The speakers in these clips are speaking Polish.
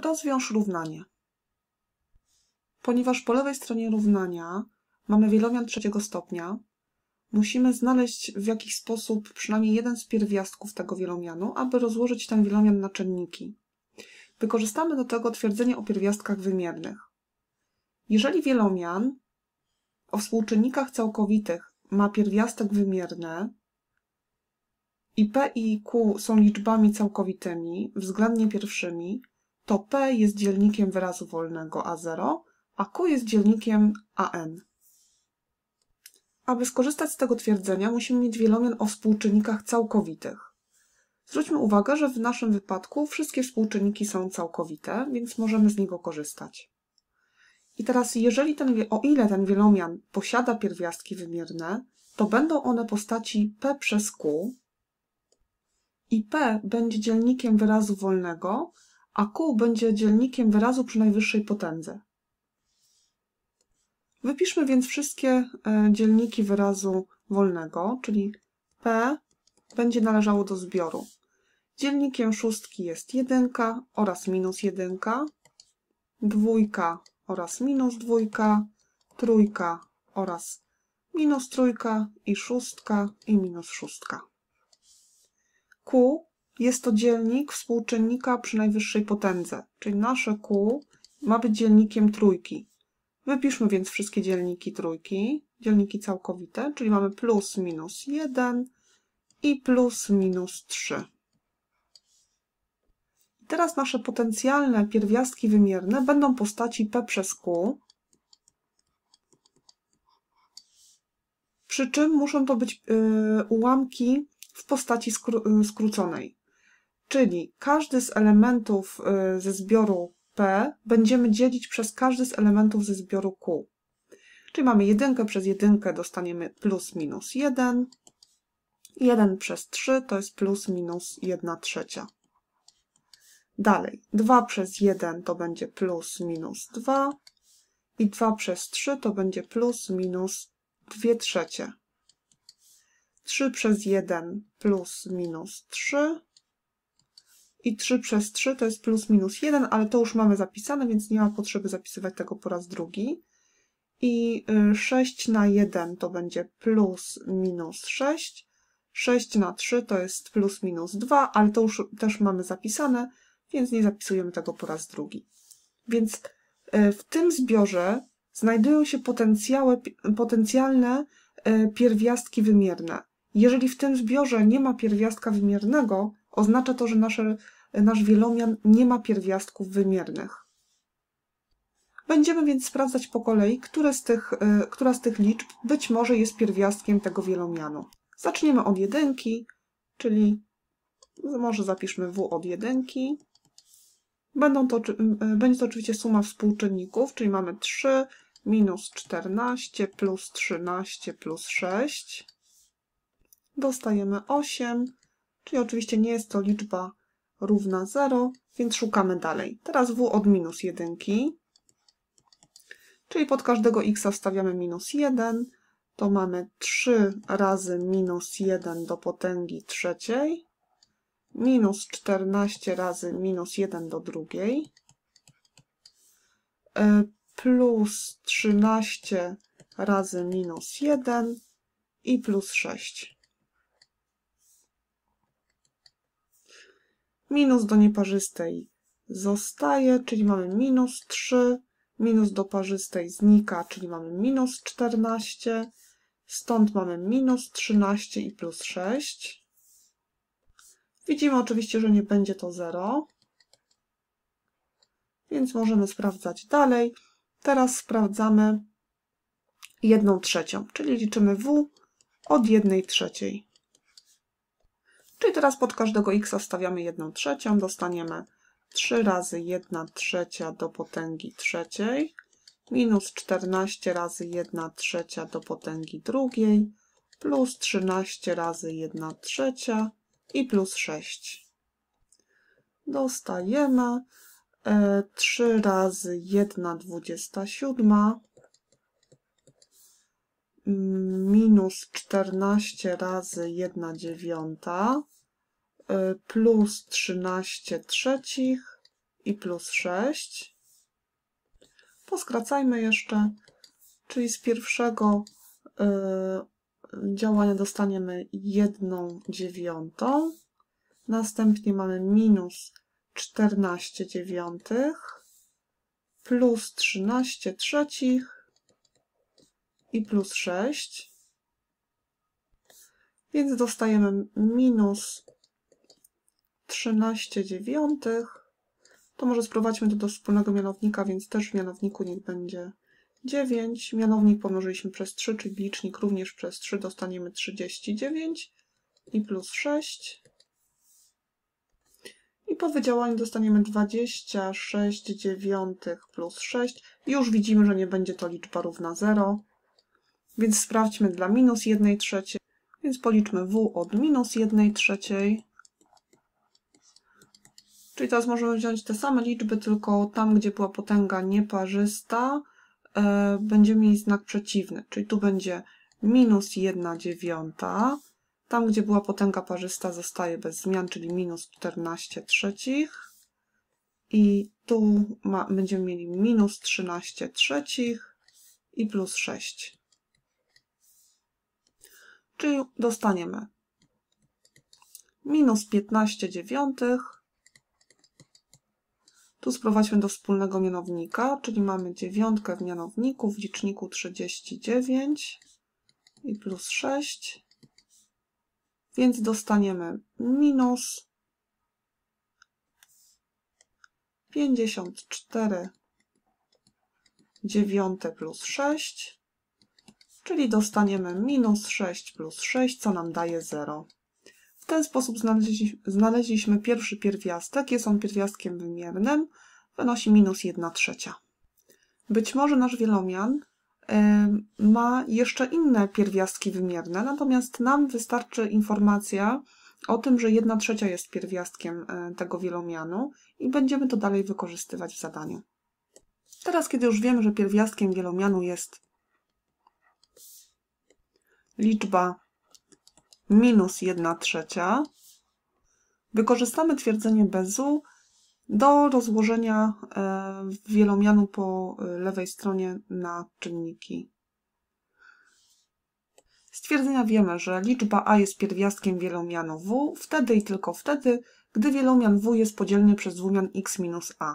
Rozwiąż równanie. Ponieważ po lewej stronie równania mamy wielomian trzeciego stopnia, musimy znaleźć w jakiś sposób przynajmniej jeden z pierwiastków tego wielomianu, aby rozłożyć ten wielomian na czynniki. Wykorzystamy do tego twierdzenie o pierwiastkach wymiernych. Jeżeli wielomian o współczynnikach całkowitych ma pierwiastek wymierny i p i q są liczbami całkowitymi, względnie pierwszymi, to P jest dzielnikiem wyrazu wolnego A0, a Q jest dzielnikiem AN. Aby skorzystać z tego twierdzenia, musimy mieć wielomian o współczynnikach całkowitych. Zwróćmy uwagę, że w naszym wypadku wszystkie współczynniki są całkowite, więc możemy z niego korzystać. I teraz, jeżeli ten, o ile ten wielomian posiada pierwiastki wymierne, to będą one postaci P przez Q i P będzie dzielnikiem wyrazu wolnego, a Q będzie dzielnikiem wyrazu przy najwyższej potędze. Wypiszmy więc wszystkie e, dzielniki wyrazu wolnego, czyli P będzie należało do zbioru. Dzielnikiem szóstki jest 1 oraz minus 1, dwójka oraz minus dwójka, trójka oraz minus trójka i szóstka i minus szóstka. Q jest to dzielnik współczynnika przy najwyższej potędze, czyli nasze Q ma być dzielnikiem trójki. Wypiszmy więc wszystkie dzielniki trójki, dzielniki całkowite, czyli mamy plus minus 1 i plus minus 3. Teraz nasze potencjalne pierwiastki wymierne będą postaci P przez Q, przy czym muszą to być yy, ułamki w postaci skró y, skróconej. Czyli każdy z elementów y, ze zbioru P będziemy dzielić przez każdy z elementów ze zbioru Q. Czyli mamy 1 przez 1 dostaniemy plus minus 1. 1 przez 3 to jest plus minus 1 trzecia. Dalej, 2 przez 1 to będzie plus minus 2 i 2 przez 3 to będzie plus minus 2 trzecie. 3 przez 1 plus minus 3 i 3 przez 3 to jest plus minus 1, ale to już mamy zapisane, więc nie ma potrzeby zapisywać tego po raz drugi. I 6 y, na 1 to będzie plus minus 6. 6 na 3 to jest plus minus 2, ale to już też mamy zapisane, więc nie zapisujemy tego po raz drugi. Więc y, w tym zbiorze znajdują się potencjały, potencjalne y, pierwiastki wymierne. Jeżeli w tym zbiorze nie ma pierwiastka wymiernego, Oznacza to, że nasze, nasz wielomian nie ma pierwiastków wymiernych. Będziemy więc sprawdzać po kolei, które z tych, e, która z tych liczb być może jest pierwiastkiem tego wielomianu. Zaczniemy od jedynki, czyli może zapiszmy w od jedynki. Będą to, e, będzie to oczywiście suma współczynników, czyli mamy 3 minus 14 plus 13 plus 6. Dostajemy 8 czyli oczywiście nie jest to liczba równa 0, więc szukamy dalej. Teraz w od minus 1, czyli pod każdego x stawiamy minus 1, to mamy 3 razy minus 1 do potęgi trzeciej, minus 14 razy minus 1 do drugiej, e, plus 13 razy minus 1 i plus 6. minus do nieparzystej zostaje, czyli mamy minus 3, minus do parzystej znika, czyli mamy minus 14, stąd mamy minus 13 i plus 6. Widzimy oczywiście, że nie będzie to 0, więc możemy sprawdzać dalej. Teraz sprawdzamy 1 trzecią, czyli liczymy w od 1 trzeciej. Czyli no teraz pod każdego x stawiamy 1 trzecią, dostaniemy 3 razy 1 trzecia do potęgi trzeciej minus 14 razy 1 trzecia do potęgi drugiej plus 13 razy 1 trzecia i plus 6. Dostajemy 3 e, razy 1 dwudziesta siódma minus 14 razy 1 dziewiąta y, plus 13 trzecich i plus 6. Poskracajmy jeszcze, czyli z pierwszego y, działania dostaniemy 1 dziewiątą, następnie mamy minus 14 dziewiątych plus 13 trzecich i plus 6. Więc dostajemy minus 13 dziewiątych. To może sprowadźmy to do wspólnego mianownika, więc też w mianowniku niech będzie 9. Mianownik pomnożyliśmy przez 3, czyli licznik również przez 3 dostaniemy 39 i plus 6. I po wydziałaniu dostaniemy 26 dziewiątych plus 6. Już widzimy, że nie będzie to liczba równa 0. Więc sprawdźmy dla minus 1 trzeciej. Więc policzmy w od minus 1 trzeciej. Czyli teraz możemy wziąć te same liczby, tylko tam, gdzie była potęga nieparzysta, e, będziemy mieli znak przeciwny. Czyli tu będzie minus 1 dziewiąta. Tam, gdzie była potęga parzysta, zostaje bez zmian, czyli minus 14 trzecich. I tu ma, będziemy mieli minus 13 trzecich i plus 6 czyli dostaniemy minus 15 dziewiątych. Tu sprowadźmy do wspólnego mianownika, czyli mamy dziewiątkę w mianowniku, w liczniku 39 i plus 6, więc dostaniemy minus 54 dziewiąte plus 6 czyli dostaniemy minus 6 plus 6, co nam daje 0. W ten sposób znaleźliśmy pierwszy pierwiastek, jest on pierwiastkiem wymiernym, wynosi minus 1 trzecia. Być może nasz wielomian ma jeszcze inne pierwiastki wymierne, natomiast nam wystarczy informacja o tym, że 1 trzecia jest pierwiastkiem e, tego wielomianu i będziemy to dalej wykorzystywać w zadaniu. Teraz, kiedy już wiemy, że pierwiastkiem wielomianu jest liczba minus 1 trzecia. Wykorzystamy twierdzenie bezu do rozłożenia e, wielomianu po e, lewej stronie na czynniki. Z twierdzenia wiemy, że liczba a jest pierwiastkiem wielomianu w wtedy i tylko wtedy, gdy wielomian w jest podzielny przez dwumian x minus a.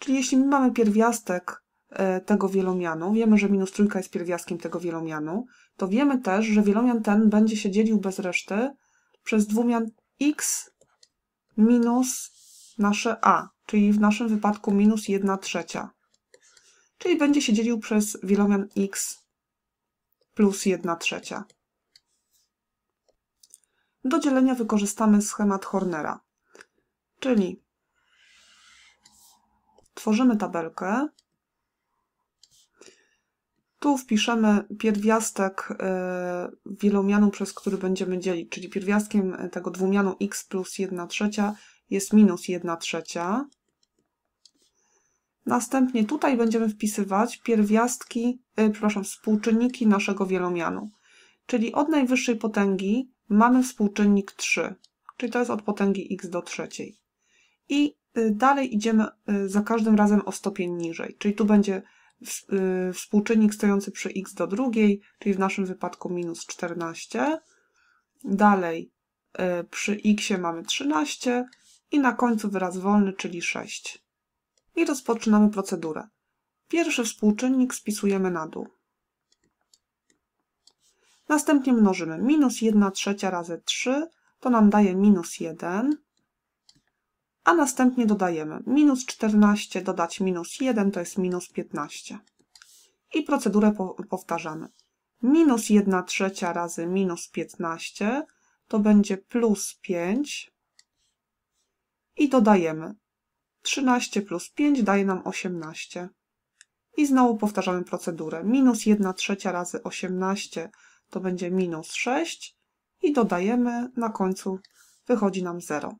Czyli jeśli my mamy pierwiastek e, tego wielomianu, wiemy, że minus trójka jest pierwiastkiem tego wielomianu, to wiemy też, że wielomian ten będzie się dzielił bez reszty przez dwumian x minus nasze a, czyli w naszym wypadku minus 1 trzecia. Czyli będzie się dzielił przez wielomian x plus 1 trzecia. Do dzielenia wykorzystamy schemat Hornera, czyli tworzymy tabelkę, tu wpiszemy pierwiastek e, wielomianu, przez który będziemy dzielić, czyli pierwiastkiem e, tego dwumianu x plus 1 trzecia jest minus 1 trzecia. Następnie tutaj będziemy wpisywać pierwiastki, e, przepraszam, współczynniki naszego wielomianu. Czyli od najwyższej potęgi mamy współczynnik 3, czyli to jest od potęgi x do trzeciej. I dalej idziemy za każdym razem o stopień niżej, czyli tu będzie Y, współczynnik stojący przy x do drugiej, czyli w naszym wypadku minus 14. Dalej y, przy x mamy 13 i na końcu wyraz wolny, czyli 6. I rozpoczynamy procedurę. Pierwszy współczynnik spisujemy na dół. Następnie mnożymy minus 1 trzecia razy 3, to nam daje minus 1 a następnie dodajemy minus 14 dodać minus 1 to jest minus 15 i procedurę powtarzamy. Minus 1 trzecia razy minus 15 to będzie plus 5 i dodajemy 13 plus 5 daje nam 18. I znowu powtarzamy procedurę. Minus 1 trzecia razy 18 to będzie minus 6 i dodajemy, na końcu wychodzi nam 0.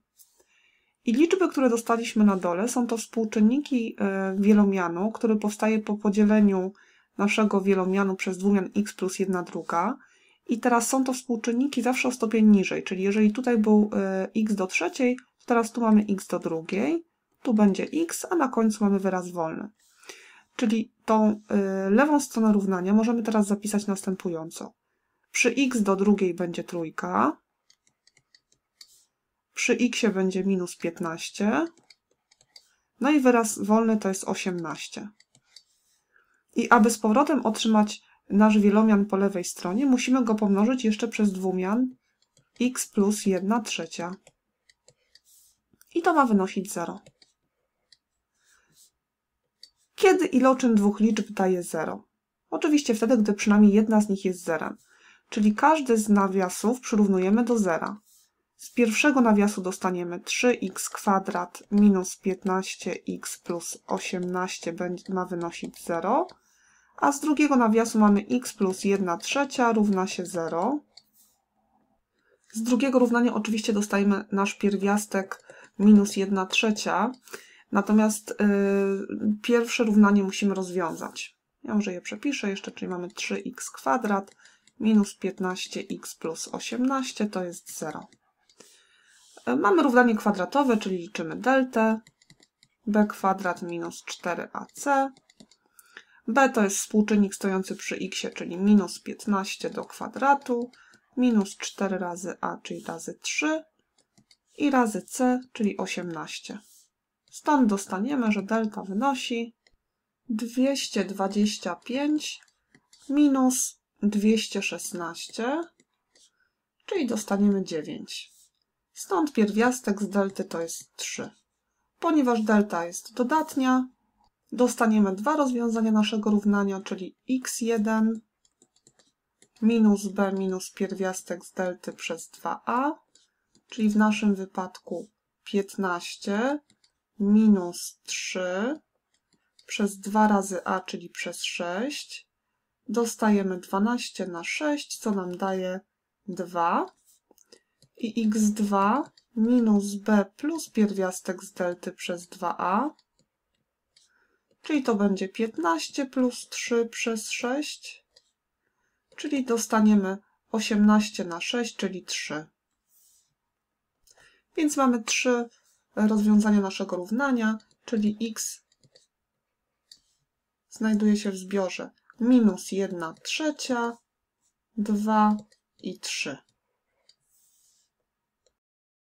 I liczby, które dostaliśmy na dole, są to współczynniki e, wielomianu, który powstaje po podzieleniu naszego wielomianu przez dwumian x plus 1 druga. I teraz są to współczynniki zawsze o stopień niżej, czyli jeżeli tutaj był e, x do trzeciej, to teraz tu mamy x do drugiej, tu będzie x, a na końcu mamy wyraz wolny. Czyli tą e, lewą stronę równania możemy teraz zapisać następująco. Przy x do drugiej będzie trójka, przy x będzie minus 15, no i wyraz wolny to jest 18. I aby z powrotem otrzymać nasz wielomian po lewej stronie, musimy go pomnożyć jeszcze przez dwumian x plus 1 trzecia. I to ma wynosić 0. Kiedy iloczyn dwóch liczb daje 0? Oczywiście wtedy, gdy przynajmniej jedna z nich jest zerem, czyli każdy z nawiasów przyrównujemy do zera. Z pierwszego nawiasu dostaniemy 3x kwadrat minus 15x plus 18 ma wynosić 0, a z drugiego nawiasu mamy x plus 1 trzecia równa się 0. Z drugiego równania oczywiście dostajemy nasz pierwiastek minus 1 trzecia, natomiast yy, pierwsze równanie musimy rozwiązać. Ja może je przepiszę jeszcze, czyli mamy 3x kwadrat minus 15x plus 18 to jest 0. E, mamy równanie kwadratowe, czyli liczymy deltę. b kwadrat minus 4ac. b to jest współczynnik stojący przy x, czyli minus 15 do kwadratu, minus 4 razy a, czyli razy 3 i razy c, czyli 18. Stąd dostaniemy, że delta wynosi 225 minus 216, czyli dostaniemy 9. Stąd pierwiastek z delty to jest 3. Ponieważ delta jest dodatnia, dostaniemy dwa rozwiązania naszego równania, czyli x1 minus b minus pierwiastek z delty przez 2a, czyli w naszym wypadku 15 minus 3 przez 2 razy a, czyli przez 6. Dostajemy 12 na 6, co nam daje 2 i x2 minus b plus pierwiastek z delty przez 2a, czyli to będzie 15 plus 3 przez 6, czyli dostaniemy 18 na 6, czyli 3. Więc mamy trzy rozwiązania naszego równania, czyli x znajduje się w zbiorze minus 1 trzecia, 2 i 3.